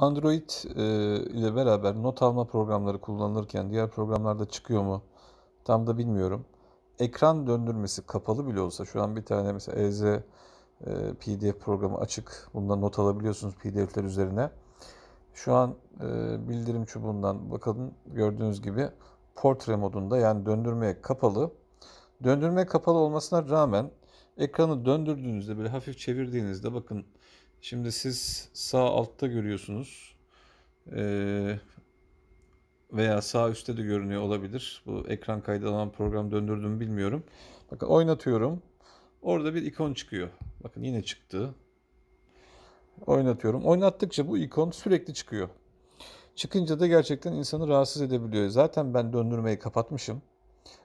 Android e, ile beraber not alma programları kullanılırken diğer programlarda çıkıyor mu? Tam da bilmiyorum. Ekran döndürmesi kapalı bile olsa şu an bir tane mesela EZ e, e PDF programı açık. Bundan not alabiliyorsunuz PDF'ler üzerine. Şu an e, bildirim çubuğundan bakın gördüğünüz gibi portre modunda yani döndürmeye kapalı. Döndürme kapalı olmasına rağmen ekranı döndürdüğünüzde böyle hafif çevirdiğinizde bakın Şimdi siz sağ altta görüyorsunuz. Ee, veya sağ üstte de görünüyor olabilir. Bu ekran kaydı alan program döndürdüm bilmiyorum. Bakın oynatıyorum. Orada bir ikon çıkıyor. Bakın yine çıktı. Oynatıyorum. Oynattıkça bu ikon sürekli çıkıyor. Çıkınca da gerçekten insanı rahatsız edebiliyor. Zaten ben döndürmeyi kapatmışım.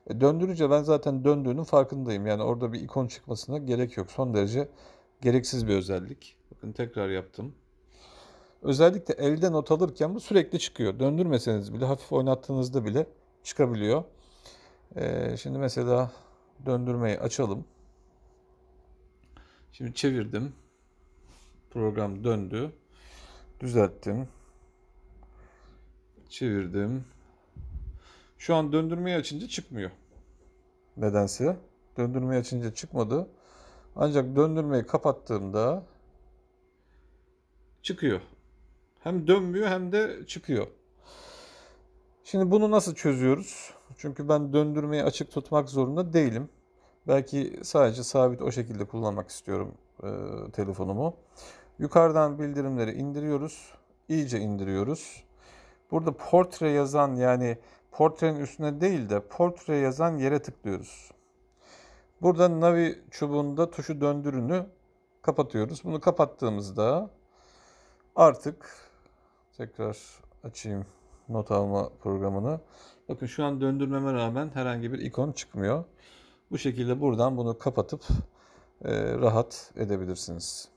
E döndürünce ben zaten döndüğünün farkındayım. Yani orada bir ikon çıkmasına gerek yok. Son derece gereksiz bir özellik. Bakın tekrar yaptım. Özellikle elde not alırken bu sürekli çıkıyor. Döndürmeseniz bile hafif oynattığınızda bile çıkabiliyor. Ee, şimdi mesela döndürmeyi açalım. Şimdi çevirdim. Program döndü. Düzelttim. Çevirdim. Şu an döndürmeyi açınca çıkmıyor. Nedense. Döndürmeyi açınca çıkmadı. Ancak döndürmeyi kapattığımda çıkıyor. Hem dönmüyor hem de çıkıyor. Şimdi bunu nasıl çözüyoruz? Çünkü ben döndürmeyi açık tutmak zorunda değilim. Belki sadece sabit o şekilde kullanmak istiyorum e, telefonumu. Yukarıdan bildirimleri indiriyoruz. İyice indiriyoruz. Burada portre yazan yani portrenin üstüne değil de portre yazan yere tıklıyoruz. Burada navi çubuğunda tuşu döndürünü kapatıyoruz. Bunu kapattığımızda Artık tekrar açayım not alma programını. Bakın şu an döndürmeme rağmen herhangi bir ikon çıkmıyor. Bu şekilde buradan bunu kapatıp e, rahat edebilirsiniz.